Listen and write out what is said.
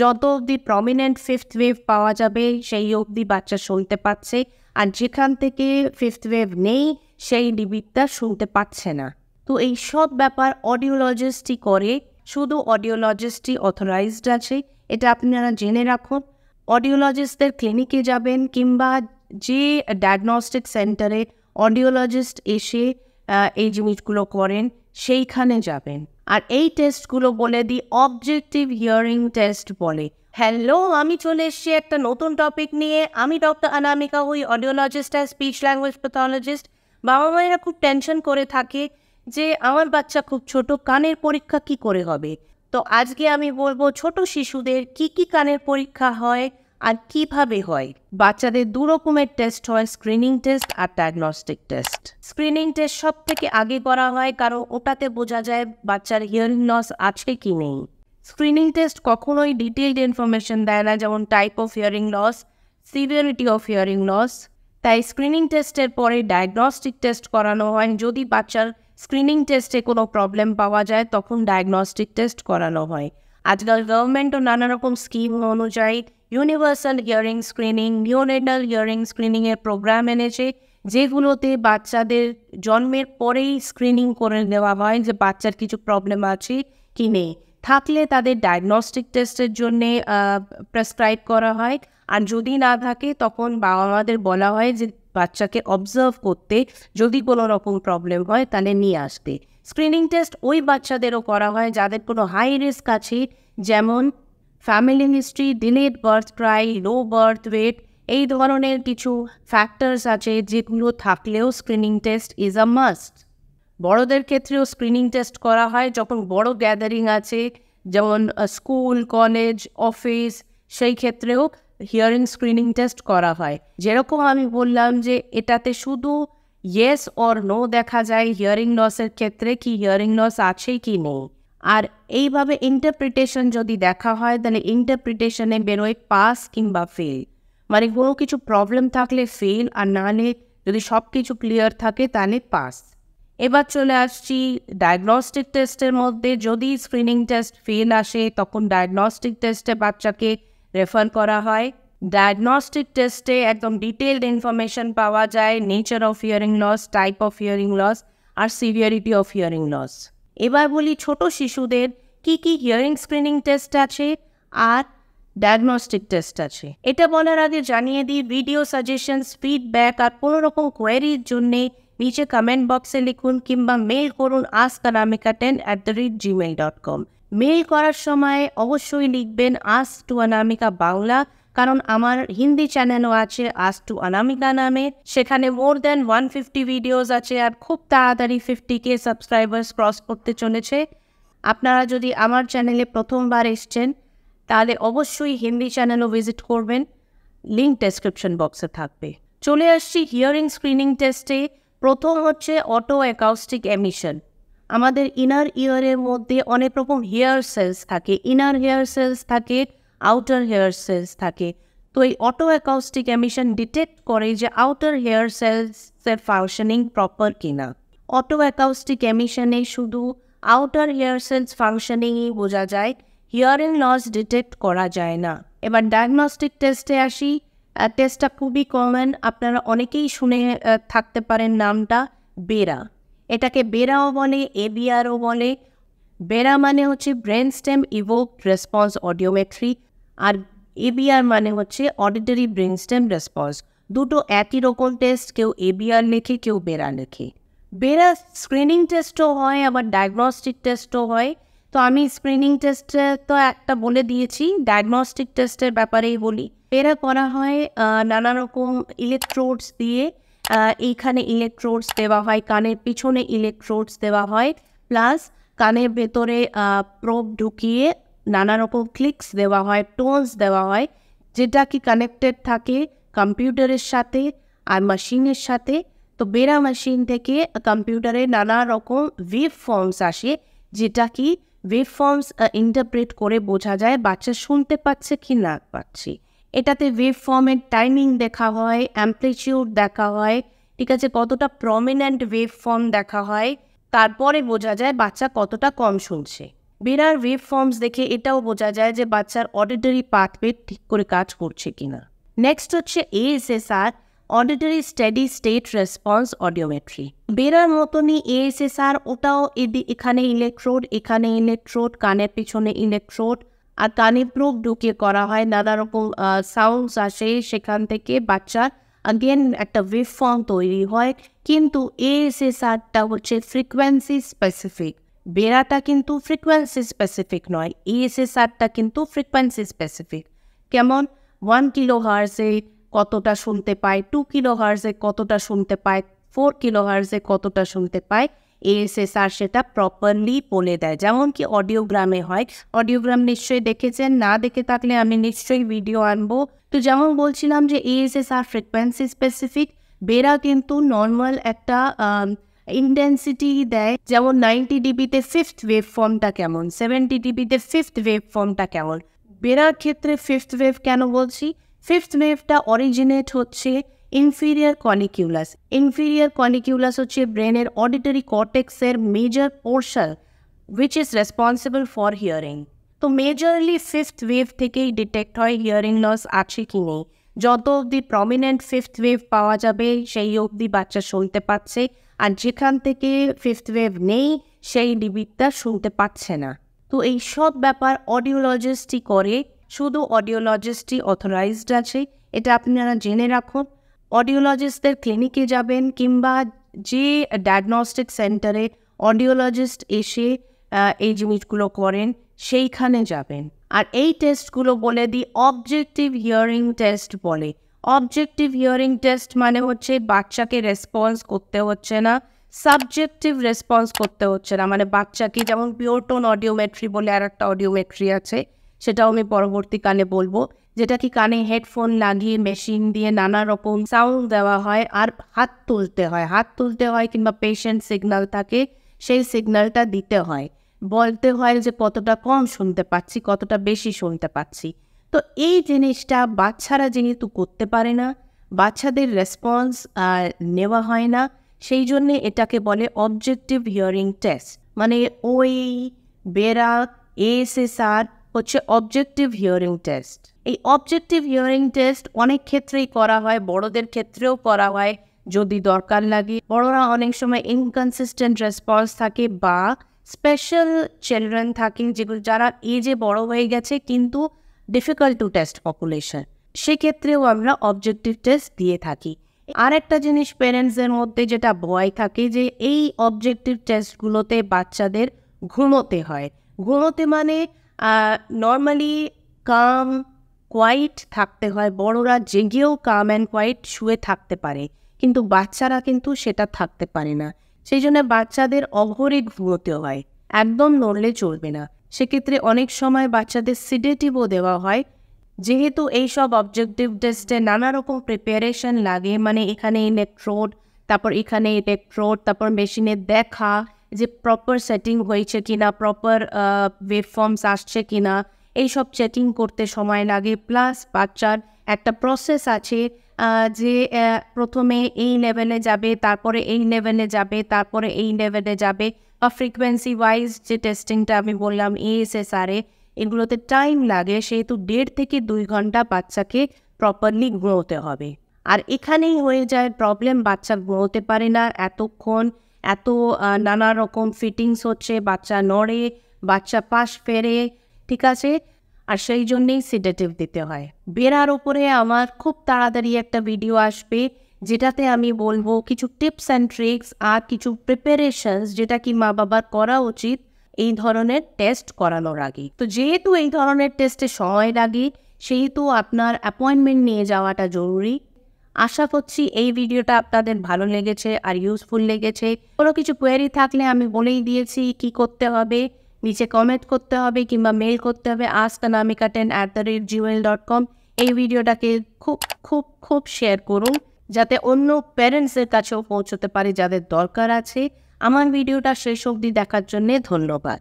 যত অবধি prominent fifth wave পাওয়া যাবে সেই অবধি বাচ্চা শুনতে পাচ্ছে আর যেখান থেকে ফিফথ ওয়েভ নেই সেই ডিবিটটা শুনতে পাচ্ছে না তো এই সব ব্যাপার অডিওলজিস্টই করে শুধু অডিওলজিস্টই অথরাইজড আছে এটা আপনারা জেনে রাখুন অডিওলজিস্টদের ক্লিনিকে যাবেন কিংবা যে ডায়াগনস্টিক সেন্টারে অডিওলজিস্ট এসে এই জিনিসগুলো করেন সেইখানে যাবেন আর এই টেস্টগুলো বলে দি অবজেক্টিভ হিয়ারিং টেস্ট বলে হ্যালো আমি চলে এসেছি একটা নতুন টপিক নিয়ে আমি ডক্টর অনামিকা হই audiologist and speech language pathologist বাবা মায়েরা খুব টেনশন করে থাকে যে আমার বাচ্চা খুব ছোট কানের পরীক্ষা কি করে হবে তো আজকে আমি বলবো ছোট শিশুদের কি কি কানের পরীক্ষা হয় আর কিভাবে হয় বাচ্চাদের দু রকমের টেস্ট হয় স্ক্রিনিং টেস্ট আর ডায়াগনস্টিক টেস্ট স্ক্রিনিং টেস্ট সব থেকে আগে করা হয় কারণ ওটাতে বোঝা যায় বাচ্চার হিয়ারিং লস আছে কি নেই স্ক্রিনিং টেস্ট কখনোই ডিটেইলড ইনফরমেশন দেয় না যেমন type of hearing loss severity of hearing loss তাই স্ক্রিনিং টেস্টের পরে ডায়াগনস্টিক টেস্ট করানো হয় যদি বাচ্চার স্ক্রিনিং টেস্টে কোনো প্রবলেম পাওয়া যায় তখন ডায়াগনস্টিক টেস্ট করানো হয় আজকাল গভর্নমেন্টও নানা রকম স্কিম অনুযায়ী universal hearing screening neonatal hearing স্ক্রিনিংয়ের প্রোগ্রাম এনেছে যেগুলোতে বাচ্চাদের জন্মের পরেই স্ক্রিনিং করে দেওয়া হয় যে বাচ্চার কিছু প্রবলেম আছে কি নেই থাকলে তাদের ডায়াগনস্টিক টেস্টের জন্যে প্রেসক্রাইব করা হয় আর যদি না থাকে তখন বাবা মাদের বলা হয় যে বাচ্চাকে অবজার্ভ করতে যদি কোনো রকম প্রবলেম হয় তাহলে নিয়ে আসতে স্ক্রিনিং টেস্ট ওই বাচ্চাদেরও করা হয় যাদের কোনো হাই রিস্ক আছে যেমন ফ্যামিলি হিস্ট্রি ডিলেড বার্থ প্রাই লো বার্থ ওয়েট এই ধরনের কিছু ফ্যাক্টরস আছে যেগুলো থাকলেও screening test is a must বড়দের ক্ষেত্রেও স্ক্রিনিং টেস্ট করা হয় যখন বড় গ্যাদারিং আছে যেমন স্কুল কলেজ অফিস সেই ক্ষেত্রেও হিয়ারিং স্ক্রিনিং টেস্ট করা হয় যেরকম আমি বললাম যে এটাতে শুধু ইয়েস অর নো দেখা যায় হিয়ারিং লসের ক্ষেত্রে কি হিয়ারিং লস আছে কি নেই আর এইভাবে ইন্টারপ্রিটেশন যদি দেখা হয় তাহলে ইন্টারপ্রিটেশনে বেরোয় পাস কিংবা ফেল মানে কোনো কিছু প্রবলেম থাকলে ফেল আর নাহলে যদি সব কিছু ক্লিয়ার থাকে তাহলে পাস এবার চলে আসছি ডায়াগনস্টিক টেস্টের মধ্যে যদি স্ক্রিনিং টেস্ট ফেল আসে তখন ডায়াগনস্টিক টেস্টে বাচ্চাকে রেফার করা হয় ডায়াগনস্টিক টেস্টে একদম ডিটেলড ইনফরমেশন পাওয়া যায় nature of hearing loss type of hearing loss আর সিভিয়ারিটি অফ হিয়ারিং লস এবার বলি ছোট শিশুদের কি কি হিয়ারিং স্ক্রিনিং টেস্ট আছে আর ডায়াগনস্টিক টেস্ট আছে এটা বলার আগে জানিয়ে দিই ভিডিও সাজেশনস ফিডব্যাক আর কোনো রকম কোয়েরির জন্যে নিচে কমেন্ট বক্সে লিখুন কিংবা মেল করুন ask ten at the rate Gmail dot com mail করার সময় অবশ্যই লিখবেন আস টু অনামিকা বাংলা কারণ আমার হিন্দি চ্যানেলও আছে আজ টু অনামিকা নামে সেখানে more than one fifty videos আছে আর খুব তাড়াতাড়ি ফিফটি কে সাবস্ক্রাইবার্স ক্রস করতে চলেছে আপনারা যদি আমার চ্যানেলে প্রথমবার এসছেন তাহলে অবশ্যই হিন্দি চ্যানেলও ভিজিট করবেন লিঙ্ক ডেসক্রিপশন বক্সে থাকবে চলে আসছি হিয়ারিং স্ক্রিনিং টেস্টে প্রথম হচ্ছে অটো অ্যাকাউস্টিক এমিশন আমাদের ইনার ইয়ারের মধ্যে অনেক রকম হেয়ার সেলস থাকে ইনার হেয়ার সেলস থাকে আউটার হেয়ার সেলস থাকে তো এই অটো অ্যাকাউস্টিক এমিশন ডিটেক্ট করে যে আউটার হেয়ার সেলসের ফাংশনিং প্রপার কিনা অটো অ্যাকাউস্টিক এমিশনে শুধু আউটার হেয়ার সেলস ফাংশনিংই বোঝা যায় হিয়ারিং লস ডিটেক্ট করা যায় না এবার ডায়াগনস্টিক টেস্টে আসি টেস্টটা খুবই কমন আপনারা অনেকেই শুনে থাকতে পারেন নামটা বেরা এটাকে বেরাও বলে এবিআরও বলে বেরা মানে হচ্ছে brain stem evoke response audiometry আর এবিআর মানে হচ্ছে অডিটারি ব্রেনস্টেম রেসপন্স দুটো একই রকম টেস্ট কেউ এবিআর লেখে কেউ বেরা লেখে বেরা স্ক্রিনিং টেস্টও হয় আবার ডায়াগনস্টিক টেস্টও হয় তো আমি স্ক্রিনিং টেস্টে তো একটা বলে দিয়েছি ডায়াগনস্টিক টেস্টের ব্যাপারেই বলি বেরা করা হয় নানা রকম ইলেকট্রোডস দিয়ে এইখানে ইলেকট্রোডস দেওয়া হয় কানের পিছনে ইলেকট্রোডস দেওয়া হয় প্লাস কানের ভেতরে প্রোব ঢুকিয়ে নানা রকম ক্লিক্স দেওয়া হয় টোনস দেওয়া হয় যেটা কি কানেক্টেড থাকে কম্পিউটারের সাথে আর মেশিনের সাথে তো বেরা মেশিন থেকে কম্পিউটারে নানা রকম ওয়েভ ফর্মস আসে যেটা কি ওয়েব ফর্মস ইন্টারপ্রেট করে বোঝা যায় বাচ্চা শুনতে পাচ্ছে কি না পাচ্ছে এটাতে ওয়েভ ফর্মের টাইমিং দেখা হয় অ্যাম্পলিচিউড দেখা হয় ঠিক আছে কতটা প্রমিনেন্ট ওয়েভ ফর্ম দেখা হয় তারপরে বোঝা যায় বাচ্চা কতটা কম শুনছে বেড়ার ওয়েব ফর্মস দেখে এটাও বোঝা যায় যে বাচ্চার অডিটরি পাথওয়ে ঠিক করে কাজ করছে কিনা নেক্সট হচ্ছে ASSR auditory steady state response audiometry বেরার মতনই এএসএসআর ওটাও এদি এখানে ইলেকট্রোড এখানে ইলেকট্রোড কানের পিছনে ইলেকট্রোড আর কানে প্রোব ঢুকিয়ে করা হয় নানা রকম সাউন্ডস আসে সেখান থেকে বাচ্চার আগেন একটা ওয়েভ ফর্ম তৈরি হয় কিন্তু এএসএসআরটা হচ্ছে ফ্রিকোয়েন্সি স্পেসিফিক বেড়াটা কিন্তু ফ্রিকোয়েন্সি স্পেসিফিক নয় ইএসএসআরটা কিন্তু ফ্রিকোয়েন্সি স্পেসিফিক কেমন ওয়ান কিলো হার্সে কতটা শুনতে পায় টু কিলো হার্সে কতটা শুনতে পায় ফোর কিলো হার্সে কতটা শুনতে পায় এএসএসআর সেটা প্রপারলি বলে দেয় যেমন কি অডিওগ্রামে হয় অডিওগ্রাম নিশ্চয়ই দেখেছেন না দেখে থাকলে আমি নিশ্চয়ই ভিডিও আনবো তো যেমন বলছিলাম যে এএসএসআর ফ্রিকোয়েন্সি স্পেসিফিক বেরা কিন্তু নর্মাল একটা ইন্টেন্সিটি দেয় যেমন নাইনটি ডিবিতে ফিফথ ওয়েভ ফর্মটা কেমন সেভেন্টি ডিবিতে ফিফথ ওয়েভ ফর্মটা কেমন বেরার ক্ষেত্রে ফিফথ ওয়েভ কেন বলছি ফিফথ ওয়েভটা অরিজিনেট হচ্ছে ইনফিরিয়ার কনিকিউলাস ইনফিরিয়ার কনিকিউলাস হচ্ছে ব্রেনের অডিটরি কর্টেক্সের major portion which is responsible for hearing তো মেজরলি ফিফথ ওয়েভ থেকেই ডিটেক্ট হয় হিয়ারিং লস আছে কি নেই যত অবধি প্রমিনেন্ট ফিফথ ওয়েভ পাওয়া যাবে সেই অবধি বাচ্চা শুনতে পাচ্ছে আর যেখান থেকে ফিফথ ওয়েভ নেই সেই ডিবিটটা শুনতে পাচ্ছে না তো এই সব ব্যাপার অডিওলজিস্টই করে শুধু অডিওলজিস্টই অথরাইজড আছে এটা আপনারা জেনে রাখুন অডিওলজিস্টদের ক্লিনিকে যাবেন কিংবা যে ডায়াগনস্টিক সেন্টারে অডিওলজিস্ট এসে এই জিনিসগুলো করেন সেইখানে যাবেন আর এই টেস্টগুলো বলে দিই অবজেক্টিভ হিয়ারিং টেস্ট বলে অবজেক্টিভ হিয়ারিং টেস্ট মানে হচ্ছে বাচ্চাকে রেসপন্স করতে হচ্ছে না সাবজেক্টিভ রেসপন্স করতে হচ্ছে না মানে বাচ্চাকে যেমন পিওরটোন অডিওমেট্রি বলে আর একটা অডিওমেট্রি আছে সেটাও আমি পরবর্তীকালে বলবো যেটা কি কানে হেডফোন লাগিয়ে মেশিন দিয়ে নানা রকম সাউন্ড দেওয়া হয় আর হাত তুলতে হয় হাত তুলতে হয় কিংবা পেশেন্ট সিগনাল থাকে সেই সিগনালটা দিতে হয় বলতে হয় যে কতটা কম শুনতে পাচ্ছি কতটা বেশি শুনতে পাচ্ছি তো এই জিনিসটা বাচ্চারা যেহেতু করতে পারে না বাচ্চাদের রেসপন্স নেওয়া হয় না সেই জন্যে এটাকে বলে অবজেক্টিভ হিয়ারিং টেস্ট মানে ওই বেরা এসএসআর হচ্ছে অবজেক্টিভ হিয়ারিং টেস্ট এই অবজেক্টিভ হিয়ারিং টেস্ট অনেক ক্ষেত্রেই করা হয় বড়দের ক্ষেত্রেও করা হয় যদি দরকার লাগে বড়রা অনেক সময় ইনকনসিস্টেন্ট রেসপন্স থাকে বা স্পেশাল চিলড্রেন থাকে যেগুলো যারা এজে বড় হয়ে গেছে কিন্তু ডিফিকাল্ট টু টেস্ট পপুলেশন সেক্ষেত্রেও আমরা অবজেক্টিভ টেস্ট দিয়ে থাকি আর একটা জিনিস প্যারেন্টসদের মধ্যে যেটা ভয় থাকে যে এই অবজেক্টিভ টেস্টগুলোতে বাচ্চাদের ঘুমোতে হয় ঘুমোতে মানে নর্মালি কাম কোয়াইট থাকতে হয় বড়রা জেগেও কাম অ্যান্ড কোয়াইট শুয়ে থাকতে পারে কিন্তু বাচ্চারা কিন্তু সেটা থাকতে পারে না সেই জন্য বাচ্চাদের অঘরে ঘুমোতে হয় একদম নড়লে চলবে না সেক্ষেত্রে অনেক সময় বাচ্চাদের সিডেটিভও দেওয়া হয় যেহেতু এইসব অবজেক্টিভ টেস্টে নানা রকম প্রিপারেশন লাগে মানে এখানে ইলেকট্রোড তারপর এখানে ইলেকট্রোড তারপর মেশিনে দেখা যে প্রপার সেটিং হয়েছে কিনা প্রপার ওয়েবফর্মস আসছে কিনা এইসব চ্যাটিং করতে সময় লাগে প্লাস বাচ্চার একটা প্রসেস আছে যে প্রথমে এই লেভেলে যাবে তারপরে এই লেভেলে যাবে তারপরে এই লেভেলে যাবে বা ফ্রিকোয়েন্সি ওয়াইজ যে টেস্টিংটা আমি বললাম এএসএসআরে এগুলোতে টাইম লাগে সেহেতু দেড় থেকে দুই ঘন্টা বাচ্চাকে প্রপারলি গ্রোতে হবে আর এখানেই হয়ে যায় প্রবলেম বাচ্চা গ্রোতে পারে না এতক্ষণ এত নানা রকম ফিটিংস হচ্ছে বাচ্চা নড়ে বাচ্চা পাশ ফেরে ঠিক আছে আর সেই জন্যেই সিডেটিভ দিতে হয় বেরার ওপরে আমার খুব তাড়াতাড়ি একটা ভিডিও আসবে যেটাতে আমি বলবো কিছু টিপস অ্যান্ড ট্রিক্স আর কিছু প্রিপারেশনস যেটা কি মা বাবার করা উচিত এই ধরনের টেস্ট করানোর আগে তো যেহেতু এই ধরনের টেস্টে সময় লাগে সেহেতু আপনার অ্যাপয়েন্টমেন্ট নিয়ে যাওয়াটা জরুরি আশা করছি এই ভিডিওটা আপনাদের ভালো লেগেছে আর ইউজফুল লেগেছে কোনো কিছু কোয়েরি থাকলে আমি বলেই দিয়েছি কি করতে হবে নিচে কমেন্ট করতে হবে কিংবা মেল করতে হবে আস্তানামিকা টেন অ্যাট দ্য রেট জিওয়েল ডট কম এই ভিডিওটাকে খুব খুব খুব শেয়ার করুন যাতে অন্য প্যারেন্টসের কাছেও পৌঁছতে পারে যাদের দরকার আছে আমার ভিডিওটা শেষ অবধি দেখার জন্যে ধন্যবাদ